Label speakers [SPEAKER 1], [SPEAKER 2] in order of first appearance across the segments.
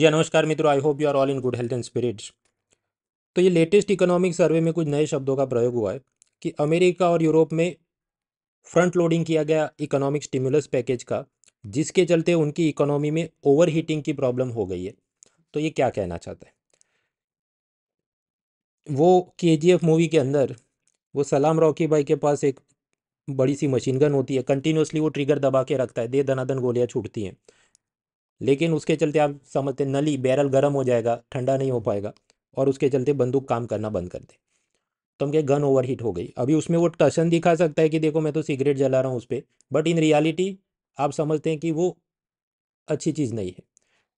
[SPEAKER 1] जी नमस्कार मित्रों I hope you are all in good health and spirits तो ये लेटेस्ट इकोनॉमिक सर्वे में कुछ नए शब्दों का प्रयोग हुआ है कि अमेरिका और यूरोप में फ्रंट लोडिंग किया गया इकोनॉमिक स्टिमुलस पैकेज का जिसके चलते उनकी इकोनॉमी में ओवर हीटिंग की प्रॉब्लम हो गई है तो ये क्या कहना चाहता है वो के मूवी के अंदर वो सलाम रॉकी भाई के पास एक बड़ी सी मशीन गन होती है कंटिन्यूसली वो ट्रिगर दबा के रखता है दे दनादन गोलियाँ छूटती हैं लेकिन उसके चलते आप समझते नली बैरल गर्म हो जाएगा ठंडा नहीं हो पाएगा और उसके चलते बंदूक काम करना बंद कर दे तो हम कहे गन ओवरहीट हो गई अभी उसमें वो टशन दिखा सकता है कि देखो मैं तो सिगरेट जला रहा हूँ उस पर बट इन रियालिटी आप समझते हैं कि वो अच्छी चीज़ नहीं है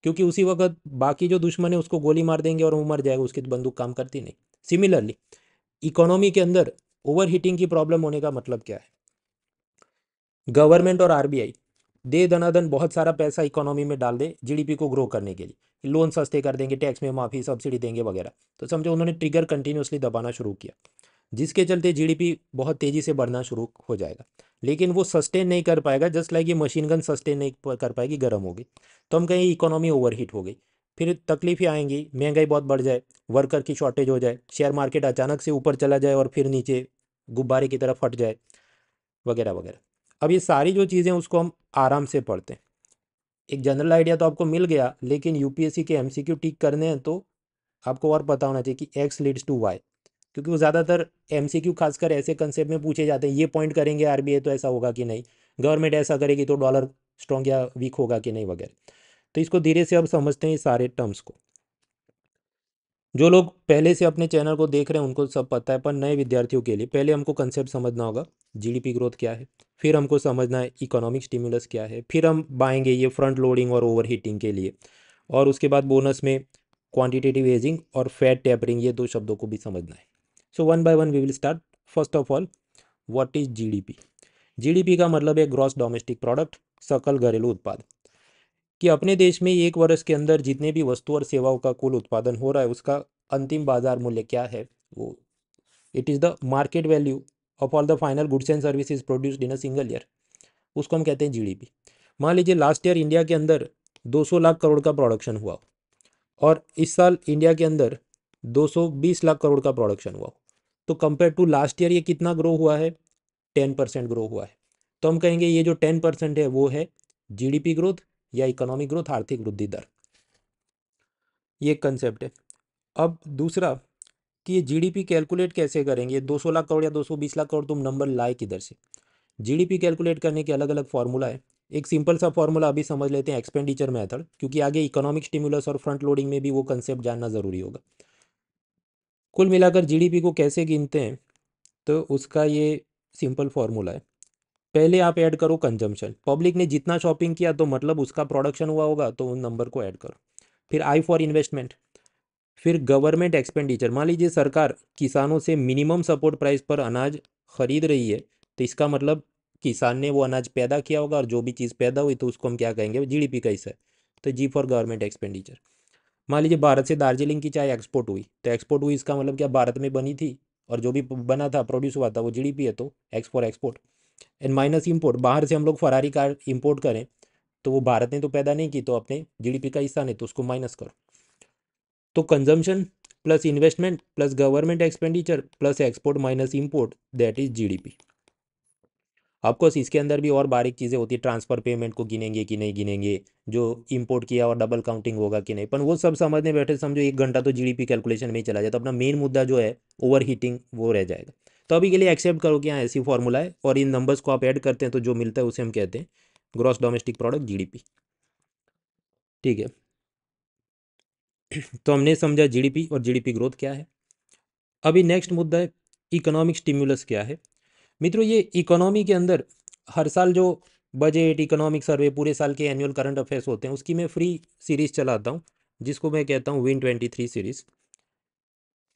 [SPEAKER 1] क्योंकि उसी वक्त बाकी जो दुश्मन है उसको गोली मार देंगे और वो मर जाएगा उसकी तो बंदूक काम करती नहीं सिमिलरली इकोनॉमी के अंदर ओवरहीटिंग की प्रॉब्लम होने का मतलब क्या है गवर्नमेंट और आरबीआई दे धनाधन बहुत सारा पैसा इकोनॉमी में डाल दे जीडीपी को ग्रो करने के लिए लोन सस्ते कर देंगे टैक्स में माफ़ी सब्सिडी देंगे वगैरह तो समझो उन्होंने ट्रिगर कंटिन्यूसली दबाना शुरू किया जिसके चलते जीडीपी बहुत तेज़ी से बढ़ना शुरू हो जाएगा लेकिन वो सस्टेन नहीं कर पाएगा जस्ट लाइक ये मशीन गन सस्टेन नहीं कर पाएगी गर्म होगी तो हम कहें इकोनॉमी ओवरहीट हो गई फिर तकलीफ़ें आएंगी महंगाई बहुत बढ़ जाए वर्कर की शॉर्टेज हो जाए शेयर मार्केट अचानक से ऊपर चला जाए और फिर नीचे गुब्बारे की तरह फट जाए वगैरह वगैरह अब ये सारी जो चीज़ें उसको हम आराम से पढ़ते हैं एक जनरल आइडिया तो आपको मिल गया लेकिन यूपीएससी के एमसीक्यू टिक करने हैं तो आपको और पता होना चाहिए कि एक्स लीड्स टू वाई क्योंकि वो ज़्यादातर एमसीक्यू खासकर ऐसे कंसेप्ट में पूछे जाते हैं ये पॉइंट करेंगे आरबीआई तो ऐसा होगा कि नहीं गवर्नमेंट ऐसा करेगी तो डॉलर स्ट्रॉन्ग या वीक होगा कि नहीं वगैरह तो इसको धीरे से अब समझते हैं सारे टर्म्स को जो लोग पहले से अपने चैनल को देख रहे हैं उनको सब पता है पर नए विद्यार्थियों के लिए पहले हमको कंसेप्ट समझना होगा जीडीपी ग्रोथ क्या है फिर हमको समझना है इकोनॉमिक स्टिमुलस क्या है फिर हम बाएंगे ये फ्रंट लोडिंग और ओवरहीटिंग के लिए और उसके बाद बोनस में क्वांटिटेटिव एजिंग और फैट टैपरिंग ये दो शब्दों को भी समझना है so one by one we will start first of all what is GDP GDP का मतलब है ग्रॉस डोमेस्टिक प्रोडक्ट सकल घरेलू उत्पाद कि अपने देश में एक वर्ष के अंदर जितने भी वस्तु और सेवाओं का कुल उत्पादन हो रहा है उसका अंतिम बाजार मूल्य क्या है वो it is the market value of all the final goods and service produced in a single year उसको हम कहते हैं जीडीपी मान लीजिए लास्ट ईयर इंडिया के अंदर 200 लाख करोड़ का प्रोडक्शन हुआ और इस साल इंडिया के अंदर 220 लाख करोड़ का प्रोडक्शन हुआ तो कंपेयर टू लास्ट ईयर ये कितना ग्रो हुआ है 10 परसेंट ग्रो हुआ है तो हम कहेंगे ये जो 10 परसेंट है वो है जीडीपी ग्रोथ या इकोनॉमिक ग्रोथ आर्थिक वृद्धि दर ये कंसेप्ट है अब दूसरा कि ये जीडीपी कैलकुलेट कैसे करेंगे 200 लाख करोड़ या 220 लाख करोड़ तुम नंबर लाए किधर से जीडीपी कैलकुलेट करने के अलग अलग फार्मूला है एक सिंपल सा फार्मूला अभी समझ लेते हैं एक्सपेंडिचर मेथड क्योंकि आगे इकोनॉमिक स्टिमुलस और फ्रंट लोडिंग में भी वो कंसेप्ट जानना ज़रूरी होगा कुल मिलाकर जीडीपी को कैसे गिनते हैं तो उसका ये सिंपल फार्मूला है पहले आप ऐड करो कंजम्पशन पब्लिक ने जितना शॉपिंग किया तो मतलब उसका प्रोडक्शन हुआ होगा तो उन नंबर को ऐड करो फिर आई फॉर इन्वेस्टमेंट फिर गवर्नमेंट एक्सपेंडिचर मान लीजिए सरकार किसानों से मिनिमम सपोर्ट प्राइस पर अनाज खरीद रही है तो इसका मतलब किसान ने वो अनाज पैदा किया होगा और जो भी चीज़ पैदा हुई तो उसको हम क्या कहेंगे जीडीपी का हिस्सा है तो जी फॉर गवर्नमेंट एक्सपेंडिचर मान लीजिए भारत से दार्जिलिंग की चाय एक्सपोर्ट हुई तो एक्सपोर्ट हुई इसका मतलब क्या भारत में बनी थी और जो भी बना था प्रोड्यूस हुआ था वो जीडीपी है तो X for export and minus import बाहर से हम लोग फरारी कार इम्पोर्ट करें तो वो भारत ने तो पैदा नहीं की तो अपने जीडीपी का हिस्सा नहीं तो उसको माइनस करो तो consumption plus investment plus government expenditure plus export minus import that is GDP of course इसके अंदर भी और बारीक चीज़ें होती है ट्रांसफ़र पेमेंट को गिनेंगे कि नहीं गिनेंगे जो इम्पोर्ट किया और डबल काउंटिंग होगा कि नहीं पर वो सब समझने बैठे समझो एक घंटा तो जीडीपी कैलकुलेशन में ही चला जाता तो अपना मेन मुद्दा जो है ओवर हीटिंग वो रह जाएगा तो अभी के लिए एक्सेप्ट करो कि हाँ ऐसी फॉर्मूला है और इन नंबर्स को आप ऐड करते हैं तो जो मिलता है उसे हम कहते हैं ग्रॉस डोमेस्टिक प्रोडक्ट जीडीपी ठीक है तो हमने समझा जीडीपी और जीडीपी ग्रोथ क्या है अभी नेक्स्ट मुद्दा है इकोनॉमिक स्टिम्यूलस क्या है मित्रों ये इकोनॉमी के अंदर हर साल जो बजट इकोनॉमिक सर्वे पूरे साल के एनुअल करंट अफेयर्स होते हैं उसकी मैं फ्री सीरीज़ चलाता हूँ जिसको मैं कहता हूँ विन ट्वेंटी थ्री सीरीज़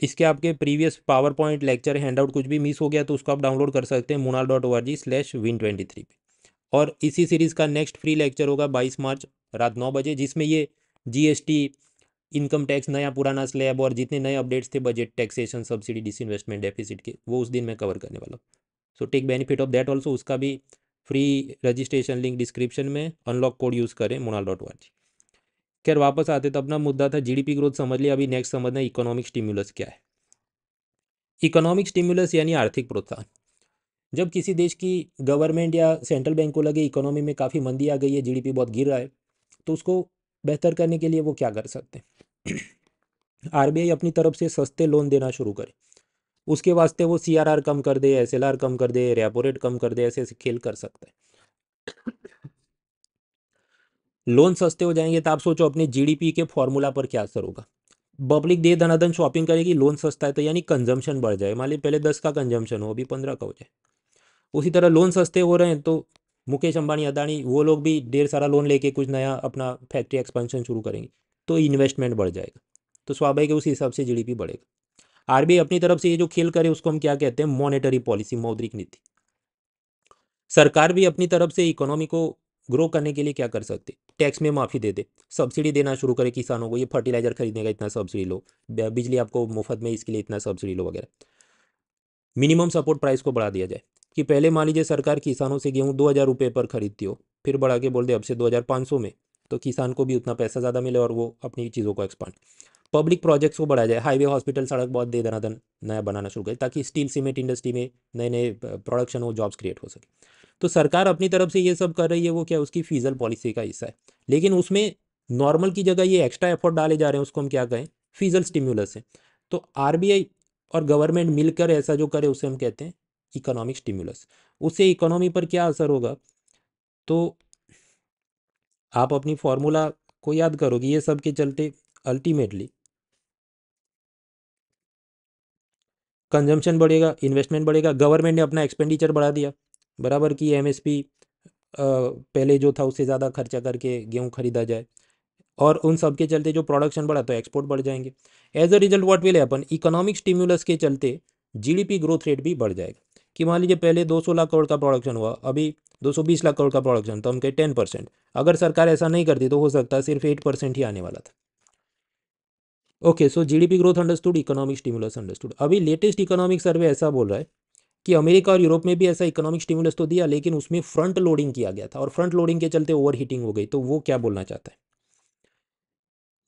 [SPEAKER 1] इसके आपके previous power point lecture handout कुछ भी मिस हो गया तो उसको आप डाउनलोड कर सकते हैं Munal dot O R G slash win twenty three पे और इसी सीरीज़ का नेक्स्ट फ्री लेक्चर होगा बाईस मार्च रात नौ बजे जिसमें ये जीएसटी इनकम टैक्स नया पुराना स्लैब और जितने नए अपडेट्स थे budget taxation subsidy disinvestment deficit के वो उस दिन मैं कवर करने वाला हूँ so take benefit of that also उसका भी फ्री रजिस्ट्रेशन लिंक डिस्क्रिप्शन में अनलॉक कोड यूज़ करें मुनाल डॉट ओ आर जी खैर वापस आते तो अपना मुद्दा था जीडीपी ग्रोथ समझ लिया अभी नेक्स्ट समझना इकोनॉमिक स्टिमुलस क्या है इकोनॉमिक स्टिमुलस यानी आर्थिक प्रोत्साहन जब किसी देश की गवर्नमेंट या सेंट्रल बैंक को लगे इकोनॉमी में काफ़ी मंदी आ गई है जीडीपी बहुत गिर रहा है तो उसको बेहतर करने के लिए वो क्या कर सकते हैं आरबीआई अपनी तरफ से सस्ते लोन देना शुरू करे उसके वास्ते वो सीआरआर कम कर दे एसएलआर कम कर दे रेपो रेट कम कर दे ऐसे ऐसे खेल कर सकता है लोन सस्ते हो जाएंगे तो आप सोचो अपने जीडीपी के फॉर्मूला पर क्या असर होगा पब्लिक दे धनाधन शॉपिंग करेगी लोन सस्ता है तो यानी कंजम्पशन बढ़ जाए मान ली पहले दस का कंजम्पशन हो अभी पंद्रह का हो जाए उसी तरह लोन सस्ते हो रहे हैं तो मुकेश अंबानी अदानी वो लोग भी ढेर सारा लोन लेके कुछ नया अपना फैक्ट्री एक्सपेंशन शुरू करेंगे तो इन्वेस्टमेंट बढ़ जाएगा तो स्वाभाविक है उसी हिसाब से जीडीपी बढ़ेगा आरबीआई अपनी तरफ से ये जो खेल करे उसको हम क्या कहते हैं मॉनेटरी पॉलिसी मौद्रिक नीति सरकार भी अपनी तरफ से इकोनॉमी को ग्रो करने के लिए क्या कर सकती टैक्स में माफ़ी दे दे सब्सिडी देना शुरू करे किसानों को ये फर्टिलाइज़र खरीदने का इतना सब्सिडी लो बिजली आपको मुफ्त में इसके लिए इतना सब्सिडी लो वगैरह मिनिमम सपोर्ट प्राइस को बढ़ा दिया जाए कि पहले मान लीजिए सरकार किसानों से गेहूँ दो हज़ार रुपये पर खरीदती हो फिर बढ़ा के बोल दे अब से दो हज़ार पाँच सौ में तो किसान को भी उतना पैसा ज़्यादा मिले और वो अपनी चीज़ों को एक्सपांड पब्लिक प्रोजेक्ट्स को बढ़ाया जाए हाईवे हॉस्पिटल सड़क बहुत दे दनादन नया बनाना शुरू करें ताकि स्टील सीमेंट इंडस्ट्री में नए नए प्रोडक्शन हो जॉब्स क्रिएट हो सके तो सरकार अपनी तरफ से ये सब कर रही है वो क्या उसकी फीजल पॉलिसी का हिस्सा है लेकिन उसमें नॉर्मल की जगह ये एक्स्ट्रा एफर्ट डाले जा रहे हैं उसको हम क्या कहें फीजल स्टिम्यूलस है तो आरबीआई और गवर्नमेंट मिलकर ऐसा जो करे उसे हम कहते हैं इकोनॉमिक स्टिम्यूलस उससे इकोनॉमी पर क्या असर होगा तो आप अपनी फॉर्मूला को याद करोगे ये सब के चलते अल्टीमेटली कंजम्पशन बढ़ेगा इन्वेस्टमेंट बढ़ेगा गवर्नमेंट ने अपना एक्सपेंडिचर बढ़ा दिया बराबर की एमएसपी पहले जो था उससे ज़्यादा खर्चा करके गेहूँ खरीदा जाए और उन सब के चलते जो प्रोडक्शन बढ़ा तो एक्सपोर्ट बढ़ जाएंगे as a result what will happen economic stimulus के चलते जीडीपी ग्रोथ रेट भी बढ़ जाएगा कि मान लीजिए पहले 200 लाख करोड़ का प्रोडक्शन हुआ अभी 220 लाख करोड़ का प्रोडक्शन तो हम कहें टेन परसेंट अगर सरकार ऐसा नहीं करती तो हो सकता है सिर्फ एट परसेंट ही आने वाला था okay so G growth understood economic stimulus understood अभी लेटेस्ट इकोनॉमिक सर्वे ऐसा बोल रहा है कि अमेरिका और यूरोप में भी ऐसा इकोनॉमिक स्टिमुलस तो दिया लेकिन उसमें फ्रंट लोडिंग किया गया था और फ्रंट लोडिंग के चलते ओवर हीटिंग हो गई तो वो क्या बोलना चाहता है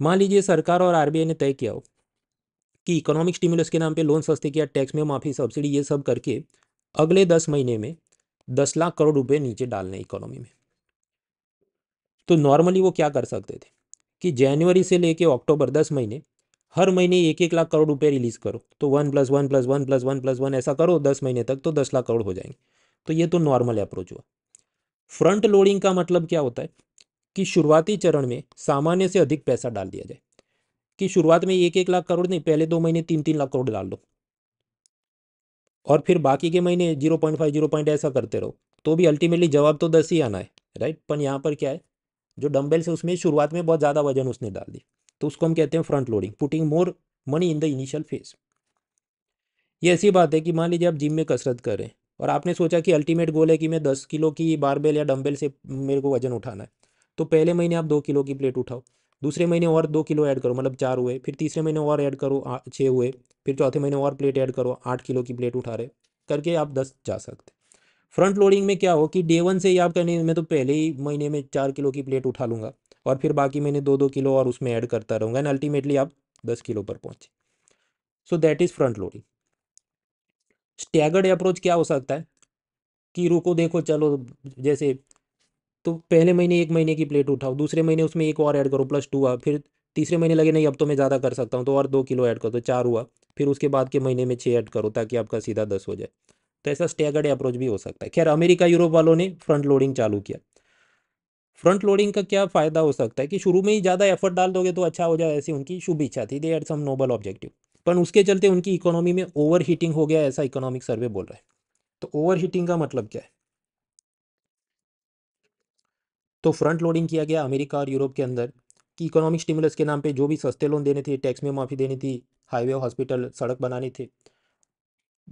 [SPEAKER 1] मान लीजिए सरकार और आरबीआई ने तय किया हो कि इकोनॉमिक स्टिमुलस के नाम पे लोन सस्ते किया टैक्स में माफ़ी सब्सिडी ये सब करके अगले दस महीने में दस लाख करोड़ रुपए नीचे डालने इकोनॉमी में तो नॉर्मली वो क्या कर सकते थे कि जनवरी से लेके अक्टूबर दस महीने हर महीने एक एक लाख करोड़ रुपये रिलीज़ करो तो one plus one plus one plus one plus one ऐसा करो दस महीने तक तो दस लाख करोड़ हो जाएंगे तो ये तो नॉर्मल अप्रोच हुआ फ्रंट लोडिंग का मतलब क्या होता है कि शुरुआती चरण में सामान्य से अधिक पैसा डाल दिया जाए कि शुरुआत में एक एक लाख करोड़ नहीं पहले दो महीने तीन तीन लाख करोड़ डाल दो और फिर बाकी के महीने zero point five zero point ऐसा करते रहो तो भी अल्टीमेटली जवाब तो दस ही आना है राइट पर यहाँ पर क्या है जो डम्बेल से उसमें शुरुआत में बहुत ज़्यादा वजन उसने डाल दिया तो उसको हम कहते हैं front loading putting more money in the initial phase ये ऐसी बात है कि मान लीजिए आप जिम में कसरत कर रहे हैं और आपने सोचा कि अल्टीमेट गोल है कि मैं दस किलो की बारबेल या डम्बेल से मेरे को वजन उठाना है तो पहले महीने आप दो किलो की प्लेट उठाओ दूसरे महीने और दो किलो ऐड करो मतलब चार हुए फिर तीसरे महीने और ऐड करो छः हुए फिर चौथे महीने और प्लेट ऐड करो आठ किलो की प्लेट उठा रहे करके आप दस जा सकते फ्रंट लोडिंग में क्या हो कि डे वन से ही आप कहने मैं तो पहले ही महीने में चार किलो की प्लेट उठा लूँगा और फिर बाकी मैंने दो दो किलो और उसमें ऐड करता रहूँगा एंड अल्टीमेटली आप दस किलो पर पहुँचे so that is front loading staggered approach क्या हो सकता है कि रुको देखो चलो जैसे तो पहले महीने एक महीने की प्लेट उठाओ दूसरे महीने उसमें एक और ऐड करो प्लस टू हुआ फिर तीसरे महीने लगे नहीं अब तो मैं ज़्यादा कर सकता हूँ तो और दो किलो ऐड दो तो चार हुआ फिर उसके बाद के महीने में छः ऐड करो ताकि आपका सीधा दस हो जाए तो ऐसा स्टैगर्ड अप्रोच भी हो सकता है खैर अमेरिका यूरोप वालों ने फ्रंट लोडिंग चालू किया फ्रंट लोडिंग का क्या फ़ायदा हो सकता है कि शुरू में ही ज़्यादा एफर्ट डाल दोगे तो अच्छा हो जाए ऐसी उनकी शुभ इच्छा थी they are some noble objective पर उसके चलते उनकी इकोनॉमी में ओवर हीटिंग हो गया ऐसा इकोनॉमिक सर्वे बोल रहा है तो ओवर हीटिंग का मतलब क्या है तो फ्रंट लोडिंग किया गया अमेरिका और यूरोप के अंदर कि इकोनॉमिक स्टिमुलस के नाम पे जो भी सस्ते लोन देने थे टैक्स में माफ़ी देनी थी हाईवे हॉस्पिटल सड़क बनाने थे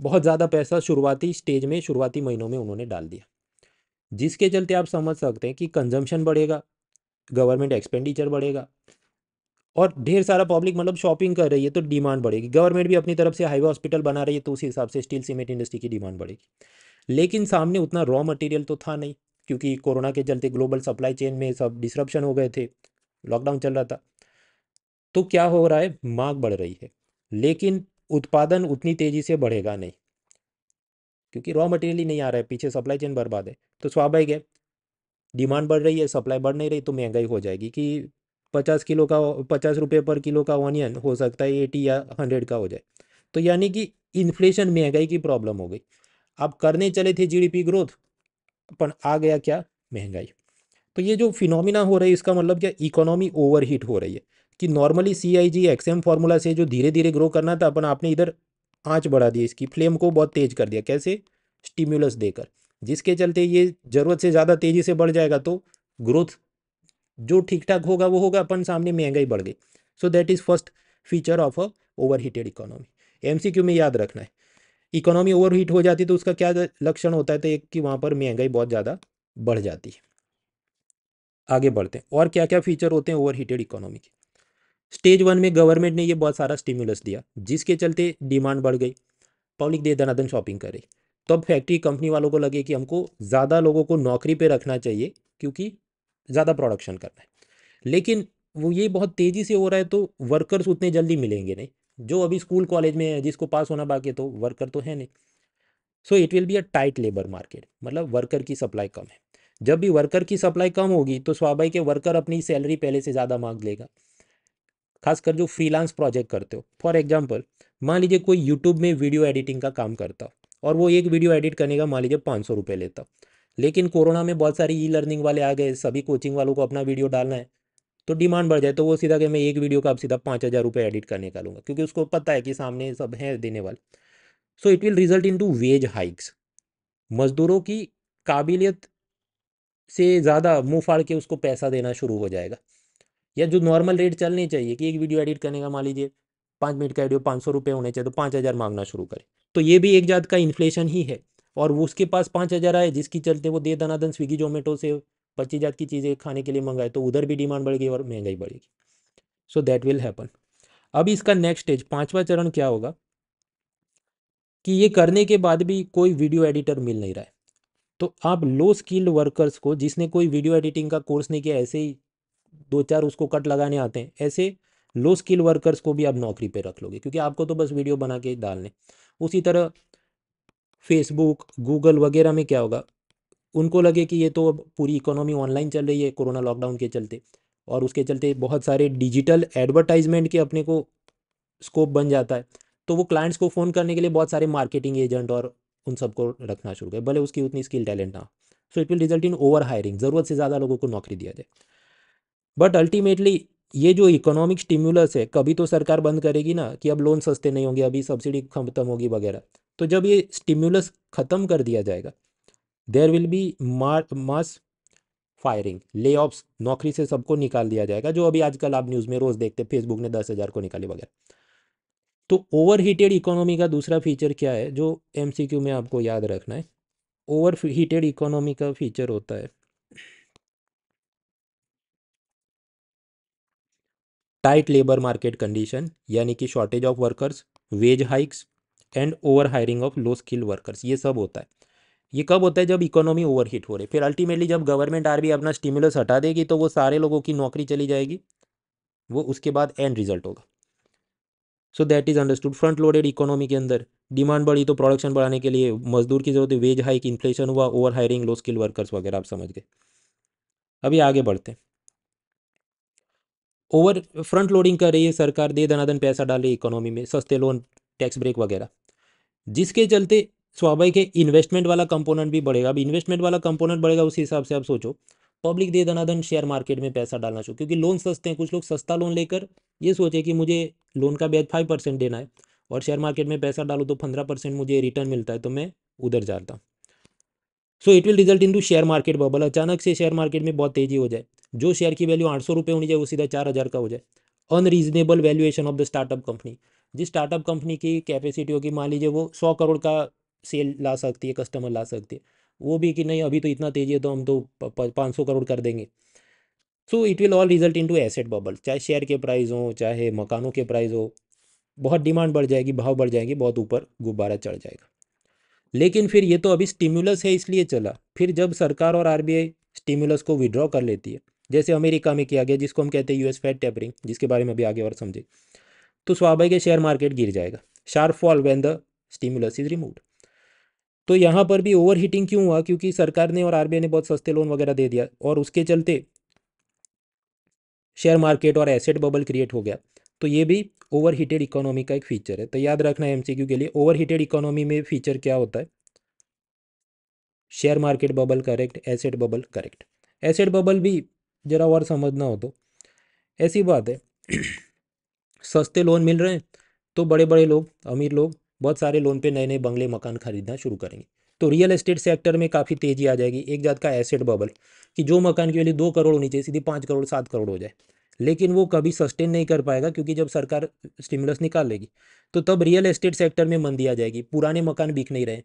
[SPEAKER 1] बहुत ज़्यादा पैसा शुरुआती स्टेज में शुरुआती महीनों में उन्होंने डाल दिया जिसके चलते आप समझ सकते हैं कि कंजम्पशन बढ़ेगा गवर्नमेंट एक्सपेंडिचर बढ़ेगा और ढेर सारा पब्लिक मतलब शॉपिंग कर रही है तो डिमांड बढ़ेगी गवर्नमेंट भी अपनी तरफ से हाईवे हॉस्पिटल बना रही है तो उसी हिसाब से स्टील सीमेंट इंडस्ट्री की डिमांड बढ़ेगी लेकिन सामने उतना रॉ मटेरियल तो था नहीं क्योंकि कोरोना के चलते ग्लोबल सप्लाई चेन में सब डिसरप्शन हो गए थे लॉकडाउन चल रहा था तो क्या हो रहा है मांग बढ़ रही है लेकिन उत्पादन उतनी तेज़ी से बढ़ेगा नहीं क्योंकि रॉ मटेरियल ही नहीं आ रहा है पीछे सप्लाई चेन बर्बाद है तो स्वाभाविक है डिमांड बढ़ रही है सप्लाई बढ़ नहीं रही तो महंगाई हो जाएगी कि पचास किलो का पचास रुपये पर किलो का ऑनियन हो सकता है एटी या हंड्रेड का हो जाए तो यानी कि इन्फ्लेशन महंगाई की प्रॉब्लम हो गई आप करने चले थे जीडीपी ग्रोथ पर आ गया क्या महंगाई तो ये जो फिनोमिना हो रही है इसका मतलब क्या इकोनॉमी ओवरहीट हो रही है कि normally C I G X formula से जो धीरे धीरे ग्रो करना था अपन आपने इधर आँच बढ़ा दी इसकी फ्लेम को बहुत तेज़ कर दिया कैसे स्टिम्यूलस देकर जिसके चलते ये ज़रूरत से ज़्यादा तेज़ी से बढ़ जाएगा तो ग्रोथ जो ठीक ठाक होगा वो होगा अपन सामने महंगाई बढ़ गई so that is first feature of a over heated economy एम में याद रखना है इकोनॉमी ओवर हीट हो जाती तो उसका क्या लक्षण होता है तो एक कि वहाँ पर महंगाई बहुत ज़्यादा बढ़ जाती है आगे बढ़ते हैं और क्या क्या फीचर होते हैं ओवर हीटेड इकोनॉमी के स्टेज वन में गवर्नमेंट ने ये बहुत सारा स्टिमुलस दिया जिसके चलते डिमांड बढ़ गई पब्लिक दे दनादन शॉपिंग कर रही तो अब फैक्ट्री कंपनी वालों को लगे कि हमको ज़्यादा लोगों को नौकरी पे रखना चाहिए क्योंकि ज़्यादा प्रोडक्शन करना है लेकिन वो ये बहुत तेज़ी से हो रहा है तो वर्कर्स उतने जल्दी मिलेंगे नहीं जो अभी स्कूल कॉलेज में है जिसको पास होना बाकी है तो वर्कर तो है नहीं so it will be a tight labour market मतलब वर्कर की सप्लाई कम है जब भी वर्कर की सप्लाई कम होगी तो स्वाभाविक वर्कर अपनी सैलरी पहले से ज़्यादा मांग लेगा खासकर जो फ्रीलांस प्रोजेक्ट करते हो फॉर एग्जाम्पल मान लीजिए कोई यूट्यूब में वीडियो एडिटिंग का काम करता हो और वो एक वीडियो एडिट करने का मान लीजिए पाँच सौ रुपये लेता लेकिन कोरोना में बहुत सारी ई लर्निंग वाले आ गए सभी कोचिंग वालों को अपना वीडियो डालना है तो डिमांड बढ़ जाए तो वो सीधा कि मैं एक वीडियो का अब सीधा पाँच हज़ार रुपये एडिट करने का लूँगा क्योंकि उसको पता है कि सामने सब हैं देने वाले so it will result into wage hikes मजदूरों की काबिलियत से ज़्यादा मुँह फाड़ के उसको पैसा देना शुरू हो जाएगा या जो नॉर्मल रेट चलने चाहिए कि एक वीडियो एडिट करने का मान लीजिए पाँच मिनट का वीडियो पाँच सौ रुपये होने चाहिए तो पाँच हज़ार मांगना शुरू करे तो ये भी एक जात का इन्फ्लेशन ही है और वो उसके पास पाँच हज़ार आए जिसकी चलते वो दे दनादन स्विगी जोमेटो से पच्चीस जात की चीज़ें खाने के लिए मंगाए तो उधर भी डिमांड बढ़ेगी और महंगाई बढ़ेगी सो दैट विल हैपन अब इसका नेक्स्ट स्टेज पाँचवा चरण क्या होगा कि ये करने के बाद भी कोई वीडियो एडिटर मिल नहीं रहा है तो आप लो स्किल्ड वर्कर्स को जिसने कोई वीडियो एडिटिंग का कोर्स नहीं किया ऐसे ही दो चार उसको कट लगाने आते हैं ऐसे लो स्किल वर्कर्स को भी आप नौकरी पे रख लोगे क्योंकि आपको तो बस वीडियो बना के डालने उसी तरह फेसबुक गूगल वगैरह में क्या होगा उनको लगे कि ये तो अब पूरी इकोनॉमी ऑनलाइन चल रही है कोरोना लॉकडाउन के चलते और उसके चलते बहुत सारे डिजिटल एडवर्टाइजमेंट के अपने को स्कोप बन जाता है तो वो क्लाइंट्स को फ़ोन करने के लिए बहुत सारे मार्केटिंग एजेंट और उन सबको रखना शुरू कर भले उसकी उतनी स्किल टैलेंट ना so it will result in over hiring ज़रूरत से ज़्यादा लोगों को नौकरी दिया जाए बट अल्टीमेटली ये जो इकोनॉमिक स्टिम्यूलस है कभी तो सरकार बंद करेगी ना कि अब लोन सस्ते नहीं होंगे अभी सब्सिडी खत्म होगी वगैरह तो जब ये स्टिम्यूलस ख़त्म कर दिया जाएगा there will be mass firing ले नौकरी से सबको निकाल दिया जाएगा जो अभी आजकल आप न्यूज़ में रोज़ देखते फेसबुक ने दस हज़ार को निकाली वगैरह तो ओवर हीटेड इकोनॉमी का दूसरा फीचर क्या है जो एम में आपको याद रखना है ओवर हीटेड इकोनॉमी का फीचर होता है टाइट लेबर मार्केट कंडीशन यानी कि shortage of workers wage hikes and over hiring of low skill workers ये सब होता है ये कब होता है जब इकोनॉमी ओवरहीट हो रही है फिर अल्टीमेटली जब गवर्नमेंट आरबी अपना स्टिमुलस हटा देगी तो वो सारे लोगों की नौकरी चली जाएगी वो उसके बाद एंड रिजल्ट होगा so that is understood front loaded economy के अंदर डिमांड बढ़ी तो प्रोडक्शन बढ़ाने के लिए मजदूर की जरूरत है वेज हाइक इन्फ्लेशन हुआ over hiring low skill workers वगैरह आप समझ गए अभी आगे बढ़ते हैं ओवर फ्रंट लोडिंग कर रही है सरकार दे दनादन पैसा डाल रही है इकोनॉमी में सस्ते लोन टैक्स ब्रेक वगैरह जिसके चलते स्वाभाविक है इन्वेस्टमेंट वाला कंपोनेंट भी बढ़ेगा अब इन्वेस्टमेंट वाला कंपोनेंट बढ़ेगा उस हिसाब से आप सोचो पब्लिक दे धनादन शेयर मार्केट में पैसा डालना शुरू क्योंकि लोन सस्ते हैं कुछ लोग सस्ता लोन लेकर ये सोचे कि मुझे लोन का ब्याज फाइव परसेंट देना है और शेयर मार्केट में पैसा डालो तो पंद्रह परसेंट मुझे रिटर्न मिलता है तो मैं उधर जाता हूँ so it will result into share market bubble अचानक से शेयर मार्केट में बहुत तेजी हो जाए जो शेयर की वैल्यू आठ सौ रुपये होनी चाहिए वो सीधा चार हज़ार का हो जाए unreasonable valuation of the startup company जिस स्टार्टअप कंपनी की कैपेसिटी होगी मान लीजिए वो सौ करोड़ का सेल ला सकती है कस्टमर ला सकती है वो भी कि नहीं अभी तो इतना तेजी है तो हम तो पाँच सौ करोड़ कर देंगे सो it will all result in to asset bubble चाहे शेयर के प्राइस हो चाहे मकानों के प्राइस हो बहुत डिमांड बढ़ जाएगी भाव बढ़ जाएंगे बहुत ऊपर गुब्बारा चढ़ जाएगा लेकिन फिर ये तो अभी स्टिमुलस है इसलिए चला फिर जब सरकार और आरबीआई स्टिमुलस को विड्रॉ कर लेती है जैसे अमेरिका में किया गया जिसको हम कहते हैं यूएस फेड टेपरिंग जिसके बारे में भी आगे और समझे तो स्वाभाविक शेयर मार्केट गिर जाएगा sharp fall when the stimulus is remove तो यहाँ पर भी ओवर हीटिंग क्यों हुआ क्योंकि सरकार ने और आरबीआई ने बहुत सस्ते लोन वगैरह दे दिया और उसके चलते शेयर मार्केट और एसेट बबल क्रिएट हो गया तो ये भी ओवर हीटेड इकोनॉमी का एक फीचर है तो याद रखना है एमसीक्यू के लिए ओवर हीटेड इकोनॉमी में फीचर क्या होता है share market bubble correct asset bubble correct asset bubble भी ज़रा और समझना हो तो ऐसी बात है सस्ते लोन मिल रहे हैं तो बड़े बड़े लोग अमीर लोग बहुत सारे लोन पे नए नए बंगले मकान खरीदना शुरू करेंगे तो रियल एस्टेट सेक्टर में काफ़ी तेज़ी आ जाएगी एक जात का एसेट बबल कि जो मकान की वैल्यू दो करोड़ होनी चाहिए सीधी पाँच करोड़ सात करोड़ हो जाए लेकिन वो कभी सस्टेन नहीं कर पाएगा क्योंकि जब सरकार स्टिमुलस निकाल लेगी तो तब रियल एस्टेट सेक्टर में मंदी आ जाएगी पुराने मकान बिक नहीं रहे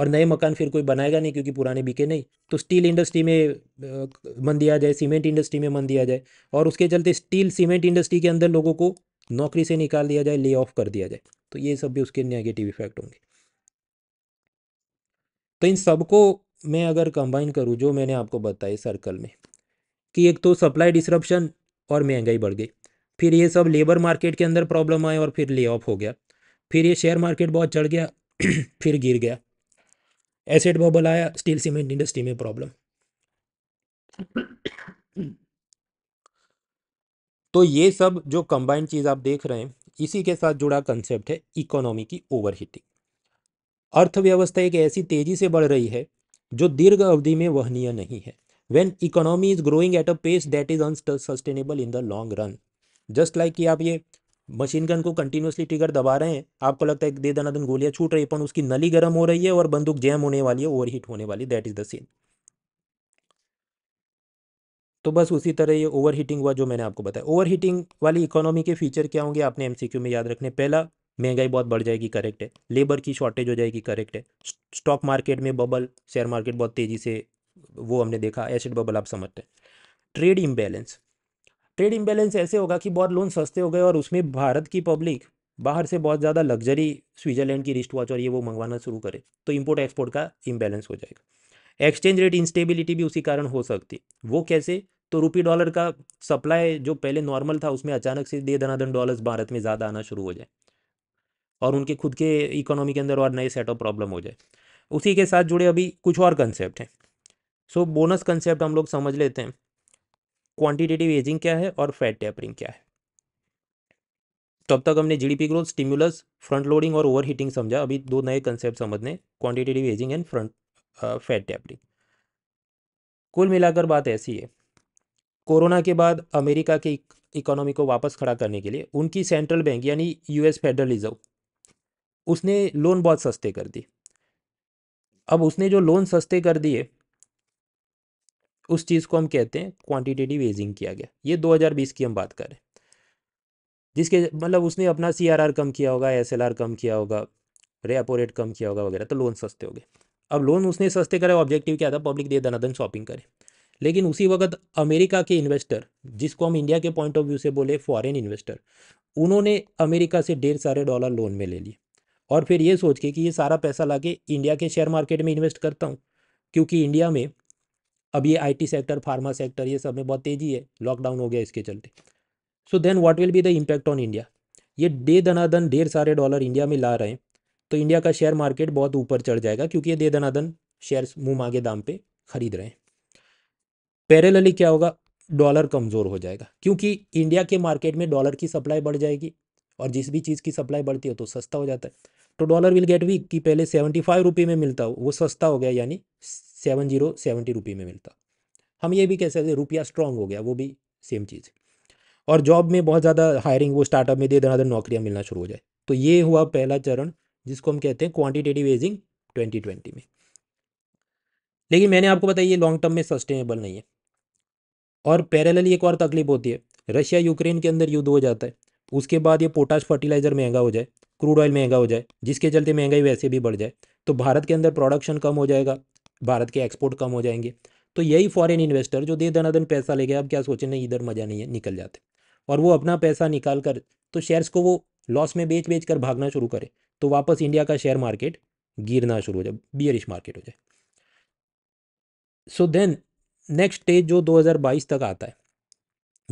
[SPEAKER 1] और नए मकान फिर कोई बनाएगा नहीं क्योंकि पुराने बिके नहीं तो स्टील इंडस्ट्री में मन दिया जाए सीमेंट इंडस्ट्री में मन दिया जाए और उसके चलते स्टील सीमेंट इंडस्ट्री के अंदर लोगों को नौकरी से निकाल दिया जाए ले ऑफ कर दिया जाए तो ये सब भी उसके नेगेटिव इफेक्ट होंगे तो इन सबको मैं अगर कंबाइन करूँ जो मैंने आपको बताया सर्कल में कि एक तो सप्लाई डिसरप्शन और महंगाई बढ़ गई फिर ये सब लेबर मार्केट के अंदर प्रॉब्लम आए और फिर ले ऑफ हो गया फिर ये शेयर मार्केट बहुत चढ़ गया फिर गिर गया एसिड बबल आया स्टील सीमेंट इंडस्ट्री में प्रॉब्लम तो ये सब जो कंबाइंड चीज़ आप देख रहे हैं इसी के साथ जुड़ा कंसेप्ट है इकोनॉमी की ओवरहीटिंग अर्थव्यवस्था एक ऐसी तेजी से बढ़ रही है जो दीर्घ अवधि में वहनीय नहीं है when economy is growing at a pace that is unsustainable in the long run just like कि आप ये मशीन गन को कंटिन्यूसली टिगर दबा रहे हैं आपको लगता है दे दनादन गोलियां छूट रही पर उसकी नली गर्म हो रही है और बंदूक जैम होने वाली है ओवर हीट होने वाली दैट इज़ द सीन तो बस उसी तरह ये ओवर हीटिंग हुआ जो मैंने आपको बताया ओवर हीटिंग वाली इकोनॉमी के फीचर क्या होंगे आपने एमसीक्यू में याद रखने पहला महंगाई बहुत बढ़ जाएगी करेक्ट है लेबर की शॉर्टेज हो जाएगी करेक्ट है स्टॉक मार्केट में बबल शेयर मार्केट बहुत तेज़ी से वो हमने देखा एसिड बबल आप समझते हैं ट्रेड इम्बेलेंस ट्रेड इम्बेलेंस ऐसे होगा कि बहुत लोन सस्ते हो गए और उसमें भारत की पब्लिक बाहर से बहुत ज़्यादा लग्जरी स्विट्जरलैंड की रिस्ट वॉच और ये वो मंगवाना शुरू करे तो इम्पोर्ट एक्सपोर्ट का इम्बैलेंस हो जाएगा एक्सचेंज रेट इंस्टेबिलिटी भी उसी कारण हो सकती वो कैसे तो रुपी डॉलर का सप्लाई जो पहले नॉर्मल था उसमें अचानक से दे दनादन डॉलर्स भारत में ज़्यादा आना शुरू हो जाए और उनके खुद के इकोनॉमी के अंदर और नए सेट ऑफ प्रॉब्लम हो जाए उसी के साथ जुड़े अभी कुछ और कंसेप्ट हैं सो बोनस कंसेप्ट हम लोग समझ लेते हैं क्वांटिटेटिव एजिंग क्या है और फैट टैपरिंग क्या है तो अब तक हमने GDP growth stimulus front loading और ओवर हीटिंग समझा अभी दो नए कंसेप्ट समझने quantitative easing and front Fed tapering कुल मिलाकर बात ऐसी है कोरोना के बाद अमेरिका के इकोनॉमी को वापस खड़ा करने के लिए उनकी सेंट्रल बैंक यानी यूएस फेडरल रिजर्व उसने लोन बहुत सस्ते कर दिए अब उसने जो लोन सस्ते कर दिए उस चीज़ को हम कहते हैं क्वांटिटेटिव एजिंग किया गया ये 2020 की हम बात कर रहे हैं जिसके मतलब उसने अपना सी कम किया होगा एस कम किया होगा रेपो रेट कम किया होगा वगैरह तो लोन सस्ते हो गए अब लोन उसने सस्ते करे ऑब्जेक्टिव क्या था पब्लिक दे धनाधन शॉपिंग करे लेकिन उसी वक्त अमेरिका के इन्वेस्टर जिसको हम इंडिया के पॉइंट ऑफ व्यू से बोले फॉरेन इन्वेस्टर उन्होंने अमेरिका से ढेर सारे डॉलर लोन में ले लिए और फिर ये सोच के कि ये सारा पैसा ला के इंडिया के शेयर मार्केट में इन्वेस्ट करता हूँ क्योंकि इंडिया में अब ये आईटी सेक्टर फार्मा सेक्टर ये सब में बहुत तेज़ी है लॉकडाउन हो गया इसके चलते so then what will be the impact on India ये डे दनादन ढेर सारे डॉलर इंडिया में ला रहे हैं तो इंडिया का शेयर मार्केट बहुत ऊपर चढ़ जाएगा क्योंकि ये दे दनादन शेयर मुँह मांगे दाम पे खरीद रहे हैं पैरेलली क्या होगा डॉलर कमज़ोर हो जाएगा क्योंकि इंडिया के मार्केट में डॉलर की सप्लाई बढ़ जाएगी और जिस भी चीज़ की सप्लाई बढ़ती हो तो सस्ता हो जाता है तो डॉलर विल गेट वीक कि पहले सेवेंटी फाइव रुपये में मिलता हो वो सस्ता हो गया यानी सेवन जीरो सेवेंटी रुपये में मिलता हम ये भी कह सकते रुपया स्ट्रांग हो गया वो भी सेम चीज़ और जॉब में बहुत ज़्यादा हायरिंग वो स्टार्टअप में दे दनादर नौकरियाँ मिलना शुरू हो जाए तो ये हुआ पहला चरण जिसको हम कहते हैं क्वान्टिटेटिव एजिंग ट्वेंटी ट्वेंटी में लेकिन मैंने आपको बताया ये लॉन्ग टर्म में सस्टेनेबल नहीं है और पैरेलल एक और तकलीफ होती है रशिया यूक्रेन के अंदर युद्ध हो जाता है उसके बाद ये पोटाश फर्टिलाइज़र महंगा हो जाए क्रूड ऑयल महंगा हो जाए जिसके चलते महंगाई वैसे भी बढ़ जाए तो भारत के अंदर प्रोडक्शन कम हो जाएगा भारत के एक्सपोर्ट कम हो जाएंगे तो यही फॉरेन इन्वेस्टर जो दे दनादन पैसा ले अब क्या सोचे नहीं इधर मज़ा नहीं है निकल जाते और वो अपना पैसा निकाल कर तो शेयर्स को वो लॉस में बेच बेच कर भागना शुरू करे तो वापस इंडिया का शेयर मार्केट गिरना शुरू हो जाए बियरिश मार्केट हो जाए सो देन नेक्स्ट स्टेज जो 2022 तक आता है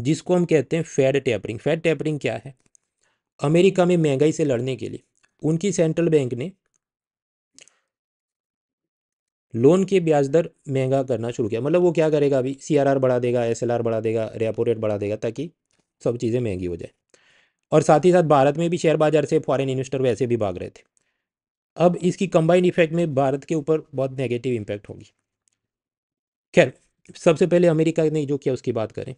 [SPEAKER 1] जिसको हम कहते हैं फेड टैपरिंग फेड टैपरिंग क्या है अमेरिका में महंगाई से लड़ने के लिए उनकी सेंट्रल बैंक ने लोन के ब्याज दर महंगा करना शुरू किया मतलब वो क्या करेगा अभी सी बढ़ा देगा एस बढ़ा देगा रेपो रेट बढ़ा देगा ताकि सब चीज़ें महंगी हो जाए और साथ ही साथ भारत में भी शेयर बाजार से फॉरेन इन्वेस्टर वैसे भी भाग रहे थे अब इसकी कंबाइंड इफेक्ट में भारत के ऊपर बहुत नेगेटिव इम्पैक्ट होगी खैर सबसे पहले अमेरिका ने जो किया उसकी बात करें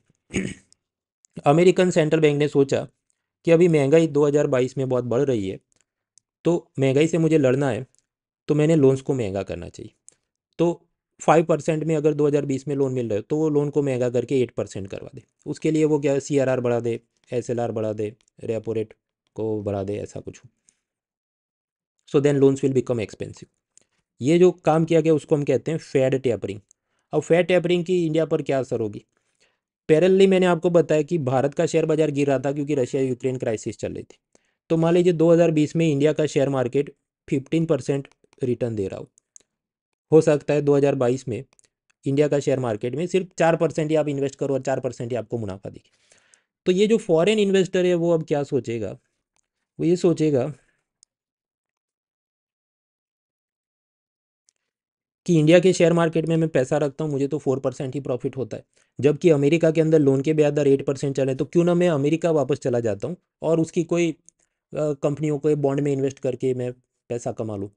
[SPEAKER 1] अमेरिकन सेंट्रल बैंक ने सोचा कि अभी महंगाई 2022 में बहुत बढ़ रही है तो महंगाई से मुझे लड़ना है तो मैंने लोन्स को महंगा करना चाहिए तो फाइव परसेंट में अगर 2020 में लोन मिल रहा है तो वो लोन को महंगा करके एट परसेंट करवा दे उसके लिए वो क्या सी आर आर बढ़ा दे एस एल आर बढ़ा दे रेपो रेट को बढ़ा दे ऐसा कुछ so then loans will become expensive ये जो काम किया गया उसको हम कहते हैं फैड टैपरिंग अब फैड टैपरिंग की इंडिया पर क्या असर होगी पैरेलली मैंने आपको बताया कि भारत का शेयर बाजार गिर रहा था क्योंकि रशिया यूक्रेन क्राइसिस चल रही थी तो मान लीजिए 2020 में इंडिया का शेयर मार्केट 15 परसेंट रिटर्न दे रहा हो हो सकता है 2022 में इंडिया का शेयर मार्केट में सिर्फ चार परसेंट ही आप इन्वेस्ट करो और चार परसेंट ही आपको मुनाफा दिखे तो ये जो फॉरेन इन्वेस्टर है वो अब क्या सोचेगा वो ये सोचेगा कि इंडिया के शेयर मार्केट में मैं पैसा रखता हूँ मुझे तो फोर परसेंट ही प्रॉफिट होता है जबकि अमेरिका के अंदर लोन के ब्याज दर एट परसेंट चले तो क्यों ना मैं अमेरिका वापस चला जाता हूँ और उसकी कोई कंपनियों को बॉन्ड में इन्वेस्ट करके मैं पैसा कमा लूँ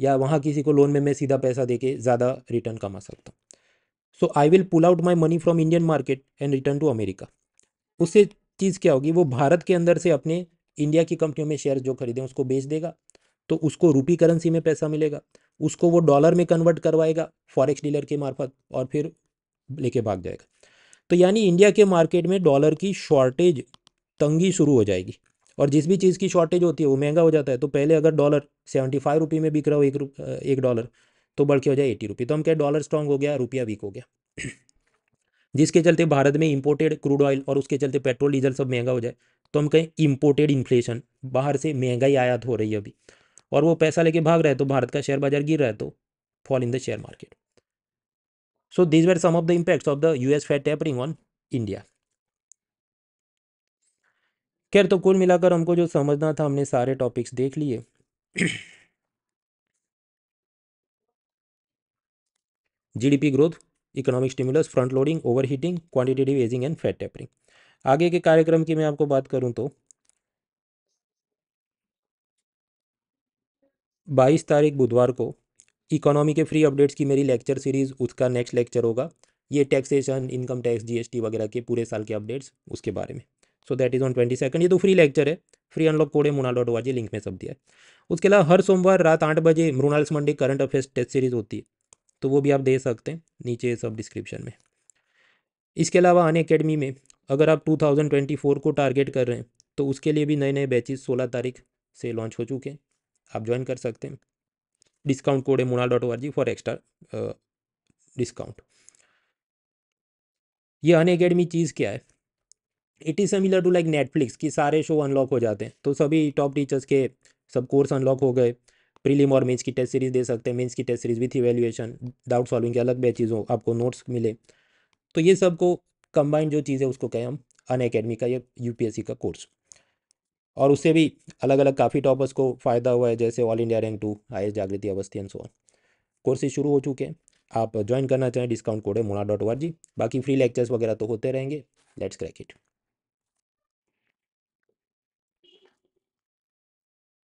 [SPEAKER 1] या वहाँ किसी को लोन में मैं सीधा पैसा दे के ज़्यादा रिटर्न कमा सकता हूँ so I will pull out my money from Indian market and return to America उससे चीज़ क्या होगी वो भारत के अंदर से अपने इंडिया की कंपनियों में शेयर जो खरीदे उसको बेच देगा तो उसको रूपी करेंसी में पैसा मिलेगा उसको वो डॉलर में कन्वर्ट करवाएगा फॉरेक्स डीलर के मार्फत और फिर लेके भाग जाएगा तो यानी इंडिया के मार्केट में डॉलर की शॉर्टेज तंगी शुरू हो जाएगी और जिस भी चीज़ की शॉर्टेज होती है वो महंगा हो जाता है तो पहले अगर डॉलर सेवेंटी फाइव रुपये में बिक रहा हो एक रुप एक डॉलर तो बढ़ के हो जाए एटी रुपये तो हम क्या डॉलर स्ट्रांग हो गया रुपया वीक हो गया जिसके चलते भारत में इंपोर्टेड क्रूड ऑयल और उसके चलते पेट्रोल डीजल सब महंगा हो जाए तो हम कहें इम्पोर्टेड इन्फ्लेशन बाहर से महंगाई आयात हो रही है अभी और वो पैसा लेके भाग रहा है तो भारत का शेयर बाजार गिर रहा है तो fall in the share market this were some of the impacts of the U S Fed tapering on India खैर तो कुल मिलाकर हमको जो समझना था हमने सारे टॉपिक्स देख लिए GDP growth economic stimulus front loading over heating quantitative easing and Fed tapering आगे के कार्यक्रम की मैं आपको बात करूं तो 22 तारीख बुधवार को इकोनॉमी के फ्री अपडेट्स की मेरी लेक्चर सीरीज़ उसका नेक्स्ट लेक्चर होगा ये टैक्सेशन इनकम टैक्स जीएसटी वगैरह के पूरे साल के अपडेट्स उसके बारे में so that is on twenty second ये तो फ्री लेक्चर है फ्री अनलॉक कोड है मुनाल डॉट वाजी लिंक में सब दिया है उसके अलावा हर सोमवार रात आठ बजे Mrunal's Mandi current affairs test series होती है तो वो भी आप दे सकते हैं नीचे सब डिस्क्रिप्शन में इसके अलावा अन अकेडमी में अगर आप 2024 को टारगेट कर रहे हैं तो उसके लिए भी नए नए बैचेस 16 तारीख से लॉन्च हो चुके हैं आप ज्वाइन कर सकते हैं डिस्काउंट कोड है Mrunal dot O R G for extra discount ये अन अकेडमी चीज़ क्या है it is similar to like Netflix कि सारे शो अनलॉक हो जाते हैं तो सभी टॉप टीचर्स के सब कोर्स अनलॉक हो गए प्रीलिम और मेंस की टेस्ट सीरीज़ दे सकते हैं मेंस की test series with evaluation doubt solving के अलग बैचेज हो आपको नोट्स मिले तो ये सब को कंबाइंड जो चीज़ है उसको कहें हम अन अकेडमी का या सी का कोर्स और उससे भी अलग अलग काफ़ी टॉपर्स को फ़ायदा हुआ है जैसे ऑल इंडिया रैंक टू आई Jagriti Awasthi and so on courses शुरू हो चुके हैं आप ज्वाइन करना चाहें डिस्काउंट कोड है मोना डॉट ओ बाकी फ्री लेक्चर्स वगैरह तो होते रहेंगे लेट्स क्रैक इट